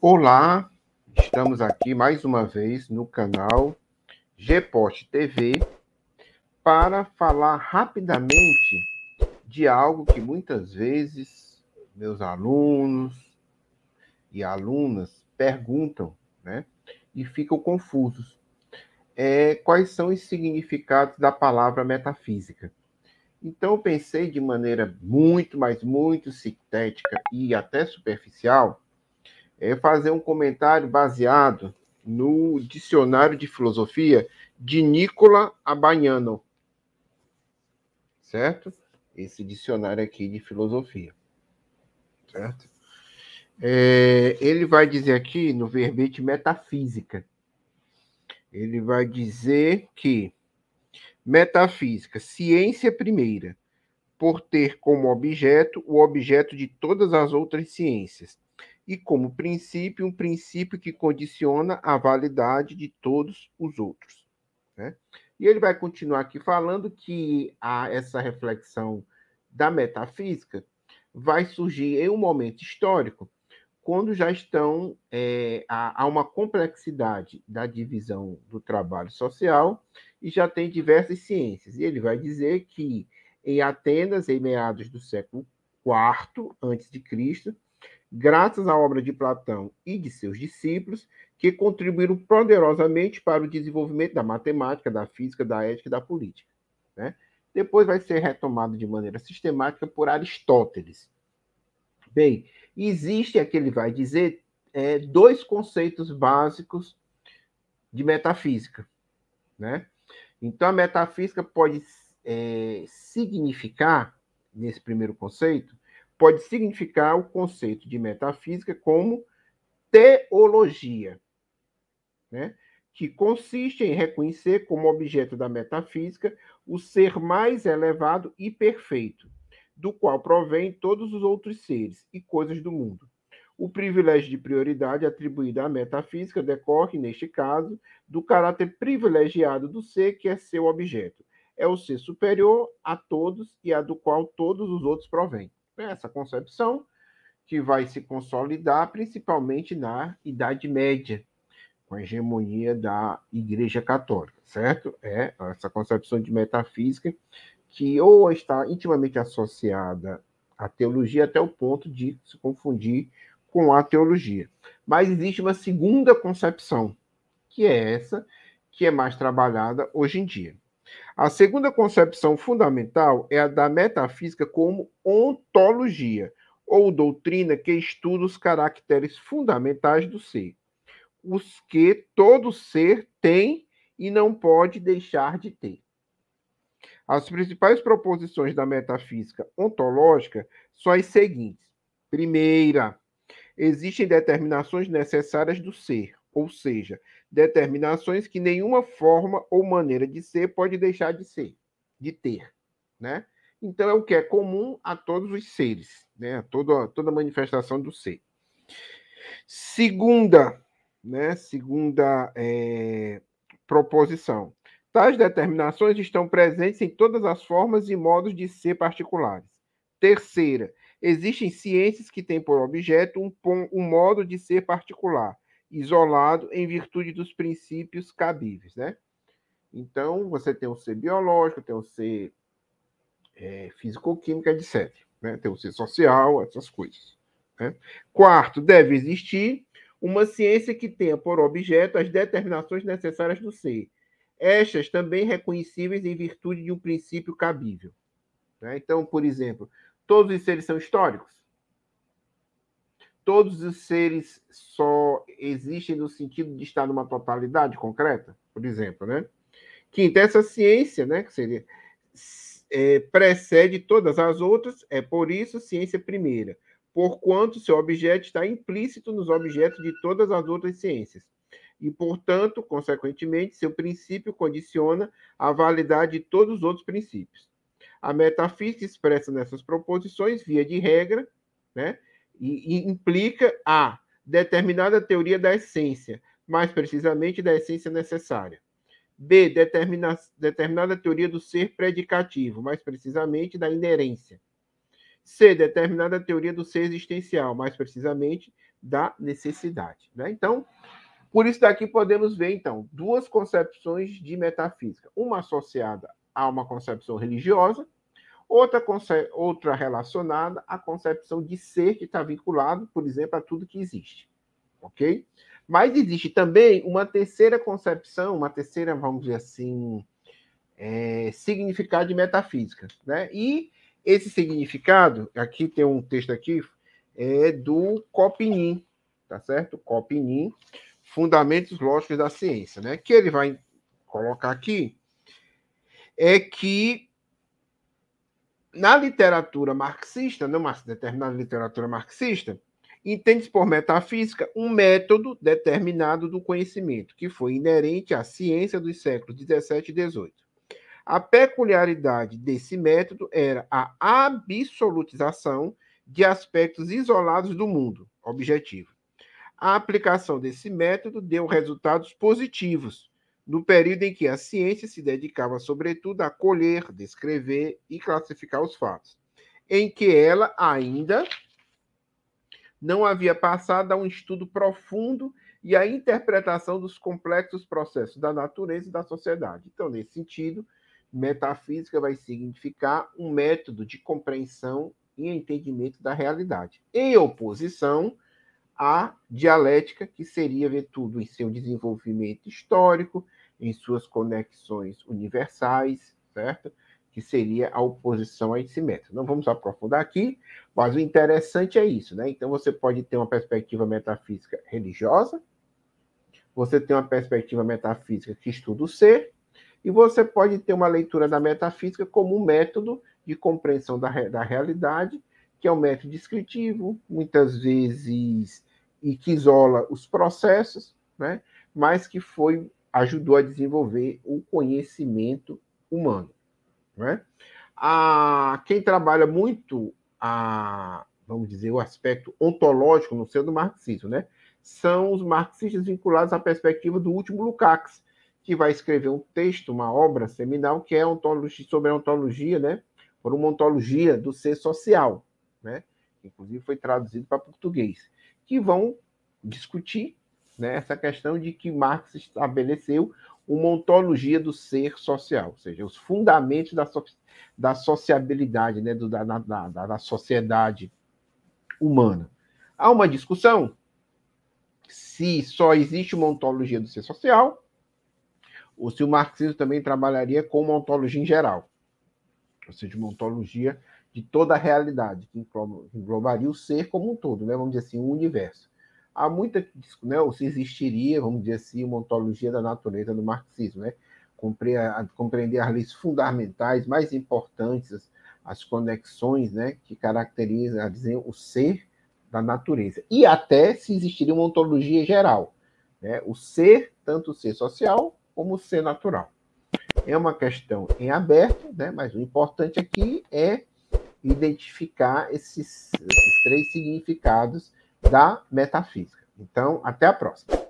Olá, estamos aqui mais uma vez no canal GPost TV para falar rapidamente de algo que muitas vezes meus alunos e alunas perguntam, né? E ficam confusos. É, quais são os significados da palavra metafísica? Então, eu pensei de maneira muito, mas muito sintética e até superficial é fazer um comentário baseado no Dicionário de Filosofia de Nicola Abagnano. Certo? Esse dicionário aqui de filosofia. Certo? É, ele vai dizer aqui no verbete metafísica. Ele vai dizer que metafísica, ciência primeira, por ter como objeto o objeto de todas as outras ciências, e como princípio, um princípio que condiciona a validade de todos os outros. Né? E ele vai continuar aqui falando que a, essa reflexão da metafísica vai surgir em um momento histórico, quando já estão é, há uma complexidade da divisão do trabalho social e já tem diversas ciências. E ele vai dizer que em Atenas, em meados do século IV a.C., graças à obra de Platão e de seus discípulos, que contribuíram poderosamente para o desenvolvimento da matemática, da física, da ética e da política. Né? Depois vai ser retomado de maneira sistemática por Aristóteles. Bem, existe, aqui ele vai dizer, é, dois conceitos básicos de metafísica. Né? Então, a metafísica pode é, significar, nesse primeiro conceito, pode significar o conceito de metafísica como teologia, né? que consiste em reconhecer como objeto da metafísica o ser mais elevado e perfeito, do qual provém todos os outros seres e coisas do mundo. O privilégio de prioridade atribuído à metafísica decorre, neste caso, do caráter privilegiado do ser que é seu objeto. É o ser superior a todos e a do qual todos os outros provêm essa concepção que vai se consolidar principalmente na Idade Média, com a hegemonia da Igreja Católica, certo? É essa concepção de metafísica que ou está intimamente associada à teologia até o ponto de se confundir com a teologia. Mas existe uma segunda concepção, que é essa que é mais trabalhada hoje em dia. A segunda concepção fundamental é a da metafísica como ontologia, ou doutrina que estuda os caracteres fundamentais do ser, os que todo ser tem e não pode deixar de ter. As principais proposições da metafísica ontológica são as seguintes: primeira, existem determinações necessárias do ser, ou seja, determinações que nenhuma forma ou maneira de ser pode deixar de ser, de ter, né? Então é o que é comum a todos os seres, né? Toda toda manifestação do ser. Segunda, né? Segunda é, proposição. Tais determinações estão presentes em todas as formas e modos de ser particulares. Terceira, existem ciências que têm por objeto um, um modo de ser particular isolado em virtude dos princípios cabíveis, né? Então, você tem um ser biológico, tem um ser é, físico-químico, etc. Né? Tem um ser social, essas coisas. Né? Quarto, deve existir uma ciência que tenha por objeto as determinações necessárias do ser, estas também reconhecíveis em virtude de um princípio cabível. Né? Então, por exemplo, todos os seres são históricos? todos os seres só existem no sentido de estar numa totalidade concreta, por exemplo, né? Quinta, então, essa ciência, né, que seria é, precede todas as outras, é por isso ciência primeira, porquanto seu objeto está implícito nos objetos de todas as outras ciências. E, portanto, consequentemente, seu princípio condiciona a validade de todos os outros princípios. A metafísica expressa nessas proposições, via de regra, né, e, implica a determinada teoria da essência, mais precisamente da essência necessária. B. Determina, determinada teoria do ser predicativo, mais precisamente da inerência. C. Determinada teoria do ser existencial, mais precisamente da necessidade. Né? Então, por isso daqui podemos ver, então, duas concepções de metafísica. Uma associada a uma concepção religiosa Outra, outra relacionada à concepção de ser que está vinculado, por exemplo, a tudo que existe. Ok? Mas existe também uma terceira concepção, uma terceira, vamos dizer assim, é, significado de metafísica. Né? E esse significado, aqui tem um texto aqui, é do Copinin, tá certo? Copinin, Fundamentos Lógicos da Ciência, né? Que ele vai colocar aqui é que na literatura marxista, numa determinada literatura marxista, entende-se por metafísica um método determinado do conhecimento, que foi inerente à ciência dos séculos 17 e 18. A peculiaridade desse método era a absolutização de aspectos isolados do mundo objetivo. A aplicação desse método deu resultados positivos, no período em que a ciência se dedicava, sobretudo, a colher, descrever e classificar os fatos, em que ela ainda não havia passado a um estudo profundo e a interpretação dos complexos processos da natureza e da sociedade. Então, nesse sentido, metafísica vai significar um método de compreensão e entendimento da realidade, em oposição à dialética, que seria ver tudo em seu desenvolvimento histórico, em suas conexões universais, certo? Que seria a oposição a esse método. Não vamos aprofundar aqui, mas o interessante é isso, né? Então você pode ter uma perspectiva metafísica religiosa, você tem uma perspectiva metafísica que estuda o ser, e você pode ter uma leitura da metafísica como um método de compreensão da, da realidade, que é um método descritivo, muitas vezes, e que isola os processos, né? mas que foi ajudou a desenvolver o conhecimento humano. Né? A, quem trabalha muito a, vamos dizer, o aspecto ontológico no seu do marxismo, né? São os marxistas vinculados à perspectiva do último Lukács, que vai escrever um texto, uma obra seminal que é ontologia, sobre a ontologia, né? Por uma ontologia do ser social, né? Inclusive foi traduzido para português, que vão discutir né, essa questão de que Marx estabeleceu uma ontologia do ser social, ou seja, os fundamentos da, so, da sociabilidade, né, do, da, da, da, da sociedade humana. Há uma discussão se só existe uma ontologia do ser social ou se o marxismo também trabalharia com uma ontologia em geral, ou seja, uma ontologia de toda a realidade, que englobaria o ser como um todo, né? vamos dizer assim, o universo há muita discussão né, se existiria, vamos dizer assim, uma ontologia da natureza no marxismo, né? compreender as leis fundamentais mais importantes, as conexões né, que caracterizam dizer, o ser da natureza. E até se existiria uma ontologia geral, né? o ser, tanto o ser social como o ser natural. É uma questão em aberto, né? mas o importante aqui é identificar esses, esses três significados da metafísica. Então, até a próxima.